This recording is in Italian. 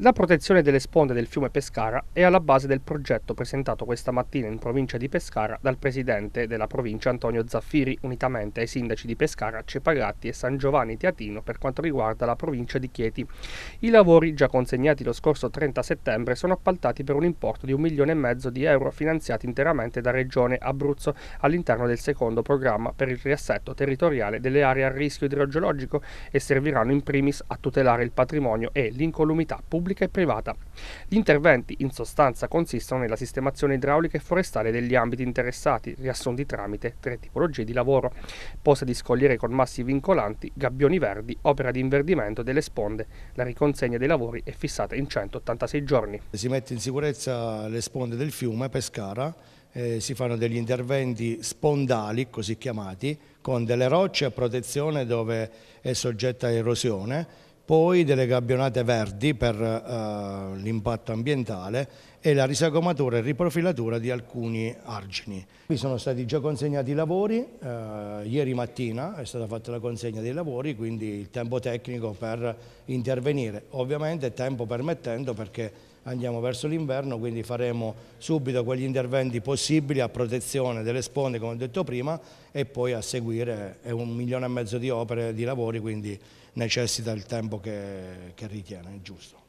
La protezione delle sponde del fiume Pescara è alla base del progetto presentato questa mattina in provincia di Pescara dal presidente della provincia Antonio Zaffiri, unitamente ai sindaci di Pescara, Cepagatti e San Giovanni Teatino per quanto riguarda la provincia di Chieti. I lavori, già consegnati lo scorso 30 settembre, sono appaltati per un importo di un milione e mezzo di euro finanziati interamente da Regione Abruzzo all'interno del secondo programma per il riassetto territoriale delle aree a rischio idrogeologico e serviranno in primis a tutelare il patrimonio e l'incolumità pubblica pubblica e privata. Gli interventi in sostanza consistono nella sistemazione idraulica e forestale degli ambiti interessati, riassunti tramite tre tipologie di lavoro, posa di scogliere con massi vincolanti, gabbioni verdi, opera di inverdimento delle sponde. La riconsegna dei lavori è fissata in 186 giorni. Si mette in sicurezza le sponde del fiume Pescara, eh, si fanno degli interventi spondali, così chiamati, con delle rocce a protezione dove è soggetta a erosione, poi delle gabbionate verdi per eh, l'impatto ambientale e la risagomatura e riprofilatura di alcuni argini. Qui sono stati già consegnati i lavori, eh, ieri mattina è stata fatta la consegna dei lavori, quindi il tempo tecnico per intervenire, ovviamente tempo permettendo perché andiamo verso l'inverno, quindi faremo subito quegli interventi possibili a protezione delle sponde, come ho detto prima, e poi a seguire è un milione e mezzo di opere di lavori, quindi necessita il tempo che, che ritiene, è giusto.